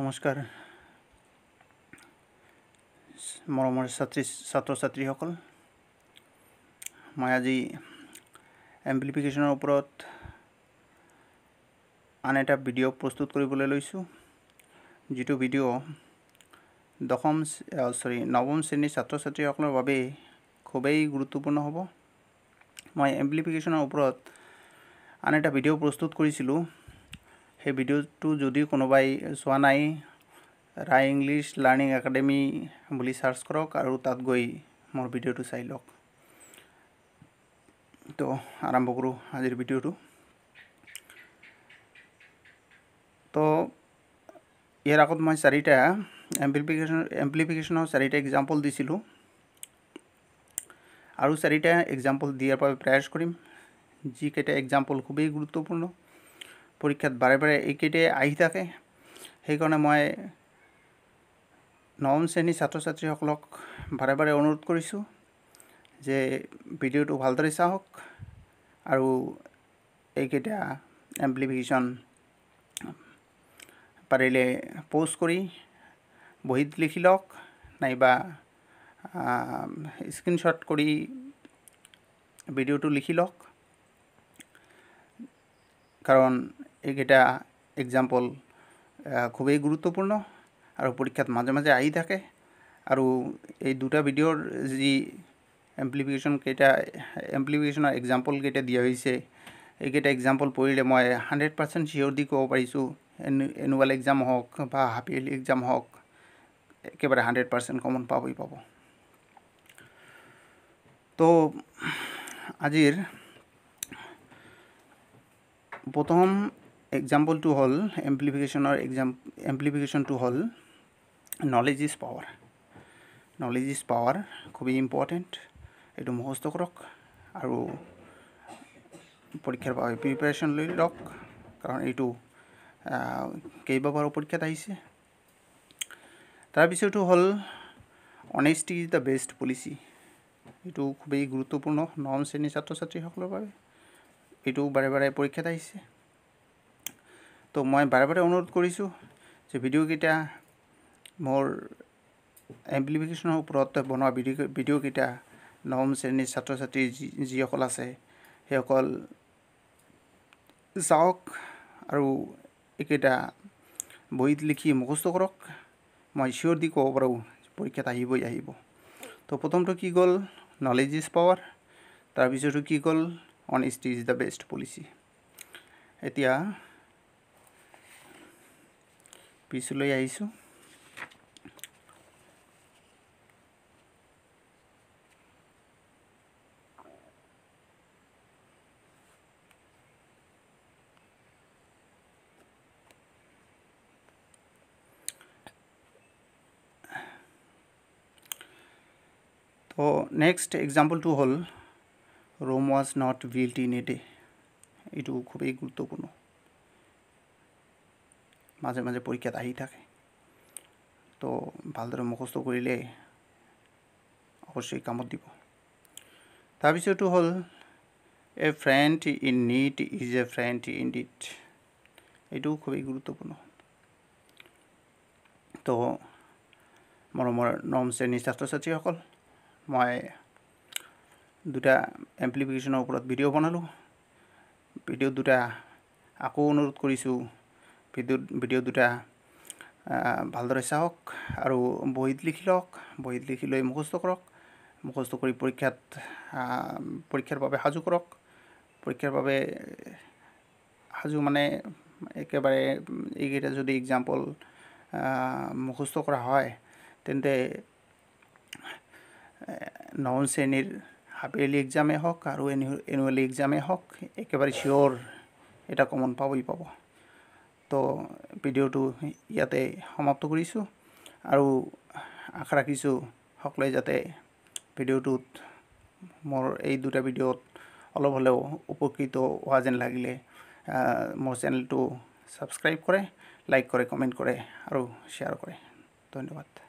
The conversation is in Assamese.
নমস্কাৰ মৰমৰ ছাত্ৰী ছাত্ৰ ছাত্ৰীসকল মই আজি এম্প্লিফিকেশ্যনৰ ওপৰত আন এটা ভিডিঅ' প্ৰস্তুত কৰিবলৈ লৈছোঁ যিটো ভিডিঅ' দশম চৰি নৱম শ্ৰেণীৰ ছাত্ৰ ছাত্ৰীসকলৰ বাবে খুবেই গুৰুত্বপূৰ্ণ হ'ব মই এম্প্লিফিকেশ্যনৰ ওপৰত আন এটা ভিডিঅ' প্ৰস্তুত কৰিছিলোঁ সেই ভিডিঅ'টো যদি কোনোবাই চোৱা নাই ৰাই ইংলিছ লাৰ্ণিং একাডেমি বুলি চাৰ্চ কৰক আৰু তাত গৈ মোৰ ভিডিঅ'টো চাই লওক তো আৰম্ভ কৰোঁ আজিৰ ভিডিঅ'টো তো ইয়াৰ আগত মই চাৰিটা এম্প্লিফিকেশ্যন এম্প্লিফিকেশ্যনৰ চাৰিটা এক্সাম্পল দিছিলোঁ আৰু চাৰিটা এক্সাম্পল দিয়াৰ বাবে প্ৰয়াস কৰিম যিকেইটা এক্সাম্পল খুবেই গুৰুত্বপূৰ্ণ পৰীক্ষাত বাৰে বাৰে এইকেইটাই আহি থাকে সেইকাৰণে মই নৱম শ্ৰেণীৰ ছাত্ৰ ছাত্ৰীসকলক বাৰে বাৰে অনুৰোধ কৰিছোঁ যে ভিডিঅ'টো ভালদৰে চাওক আৰু এইকেইটা এম্প্লিফিকেশ্যন পাৰিলে প'ষ্ট কৰি বহীত লিখি লওক নাইবা স্ক্ৰীণশ্বট কৰি ভিডিঅ'টো লিখি লওক কাৰণ এইকেইটা এক্সাম্পল খুবেই গুৰুত্বপূৰ্ণ আৰু পৰীক্ষাত মাজে মাজে আহি থাকে আৰু এই দুটা ভিডিঅ'ৰ যি এম্প্লিফিকেশ্যনকেইটা এম্প্লিফিকেশ্যনৰ এক্সাম্পলকেইটা দিয়া হৈছে এইকেইটা এক্সাম্পল পঢ়িলে মই হাণ্ড্ৰেড পাৰ্চেণ্ট চিয়'ৰ দি ক'ব পাৰিছোঁ এনুৱেল এক্সাম হওক বা হাফ ইয়েলি এক্সাম হওক একেবাৰে হাণ্ড্ৰেড পাৰ্চেণ্ট কমন পাবই পাব তো আজিৰ প্ৰথম एग्जाम्पल तो हल एम्प्लीफिकेशन एग्जाम एम्प्लीफिकेशन तो हल knowledge is power knowledge is power खूब इम्पर्टेन्ट ये मुखस्त कर পরীক্ষার বাবে প্রিপারেশন লই লোক কারণ এই কেবাবার পরীক্ষা আইসে তারপর হল honesty is the best policy এই খুবই গুরুত্বপূর্ণ নম শ্রেণী ছাত্রছাত্রী সকলের এই বারে বারে পরীক্ষা আইসে তো মই বাৰে বাৰে অনুৰোধ কৰিছোঁ যে ভিডিঅ'কেইটা মোৰ এম্প্লিফিকেশ্যনৰ ওপৰত বনোৱা ভিডিঅ' ভিডিঅ'কেইটা নৱম শ্ৰেণীৰ ছাত্ৰ ছাত্ৰী যি যিসকল আছে সেইসকল চাওক আৰু এইকেইটা বহীত লিখি মুখস্থ কৰক মই চিঅ'ৰ দি ক'ব পাৰোঁ পৰীক্ষাত আহিবই আহিব তো প্ৰথমটো কি গ'ল নলেজ ইজ পাৱাৰ তাৰপিছতো কি গ'ল honesty is the best policy এতিয়া পিছলৈ আহিছোঁ তো নেক্সট এক্সাম্পলটো হ'ল Rome was not built in a day এইটো খুবেই গুৰুত্বপূৰ্ণ মাজে মাজে পৰীক্ষাত আহি থাকে তো ভালদৰে মুখস্থ কৰিলে অৱশ্যে কামত দিব তাৰপিছতো হ'ল a friend in need is a friend indeed এইটোও খুবেই গুৰুত্বপূৰ্ণ তো মৰমৰ নম শ্ৰেণী ছাত্ৰ ছাত্ৰীসকল মই দুটা এম্প্লিফিকেশ্যনৰ ওপৰত ভিডিঅ' বনালোঁ ভিডিঅ' দুটা আকৌ অনুৰোধ কৰিছোঁ ভিডিঅ' ভিডিঅ' দুটা ভালদৰে চাওক আৰু বহীত লিখি লওক বহীত লিখি লৈ মুখস্থ কৰক মুখস্থ কৰি পৰীক্ষাত পৰীক্ষাৰ বাবে সাজু কৰক পৰীক্ষাৰ বাবে সাজু মানে একেবাৰে এইকেইটা যদি এক্সাম্পল মুখস্থ কৰা হয় তেন্তে নন শ্ৰেণীৰ হাফ ইয়াৰলি এক্সামেই হওক আৰু এনুৱেলি এক্সামেই হওক একেবাৰে চিয়'ৰ এটা কমন পাবই পাব তো ভিডিঅ'টো ইয়াতে সমাপ্ত কৰিছোঁ আৰু আশা ৰাখিছোঁ সকলোৱে যাতে ভিডিঅ'টোত মোৰ এই দুটা ভিডিঅ'ত অলপ হ'লেও উপকৃত হোৱা যেন লাগিলে মোৰ চেনেলটো ছাবস্ক্ৰাইব কৰে লাইক কৰে কমেণ্ট কৰে আৰু শ্বেয়াৰ কৰে ধন্যবাদ